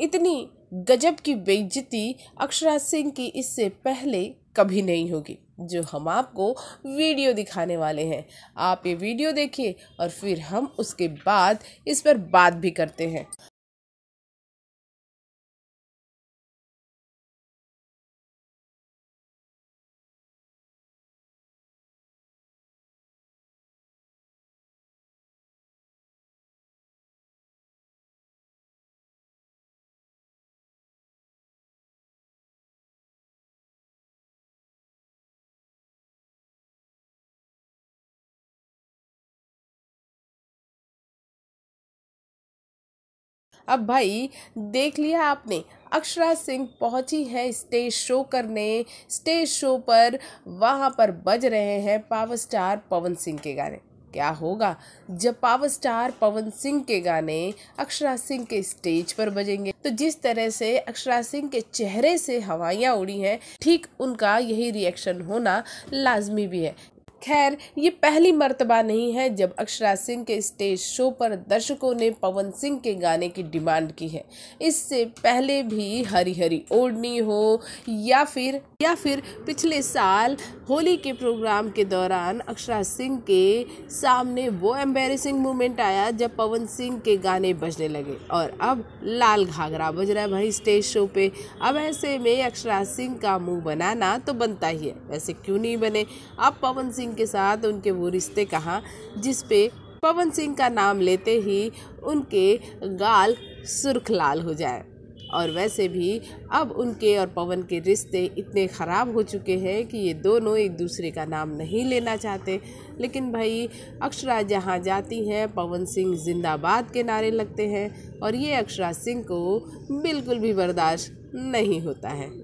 इतनी गजब की बेइज्जती अक्षरा सिंह की इससे पहले कभी नहीं होगी जो हम आपको वीडियो दिखाने वाले हैं आप ये वीडियो देखिए और फिर हम उसके बाद इस पर बात भी करते हैं अब भाई देख लिया आपने अक्षरा सिंह पहुंची है स्टेज शो करने स्टेज शो पर वहाँ पर बज रहे हैं पावर स्टार पवन सिंह के गाने क्या होगा जब पावर स्टार पवन सिंह के गाने अक्षरा सिंह के स्टेज पर बजेंगे तो जिस तरह से अक्षरा सिंह के चेहरे से हवाइयाँ उड़ी हैं ठीक उनका यही रिएक्शन होना लाजमी भी है खैर ये पहली मर्तबा नहीं है जब अक्षरा सिंह के स्टेज शो पर दर्शकों ने पवन सिंह के गाने की डिमांड की है इससे पहले भी हरी हरी ओढ़नी हो या फिर या फिर पिछले साल होली के प्रोग्राम के दौरान अक्षरा सिंह के सामने वो एम्बेरसिंग मोमेंट आया जब पवन सिंह के गाने बजने लगे और अब लाल घाघरा बज रहा है भाई स्टेज शो पे अब ऐसे में अक्षरा सिंह का मुंह बनाना तो बनता ही है वैसे क्यों नहीं बने अब पवन सिंह के साथ उनके वो रिश्ते कहाँ जिसपे पवन सिंह का नाम लेते ही उनके गाल सुर्ख लाल हो जाए और वैसे भी अब उनके और पवन के रिश्ते इतने ख़राब हो चुके हैं कि ये दोनों एक दूसरे का नाम नहीं लेना चाहते लेकिन भाई अक्षरा जहाँ जाती हैं पवन सिंह जिंदाबाद के नारे लगते हैं और ये अक्षरा सिंह को बिल्कुल भी बर्दाश्त नहीं होता है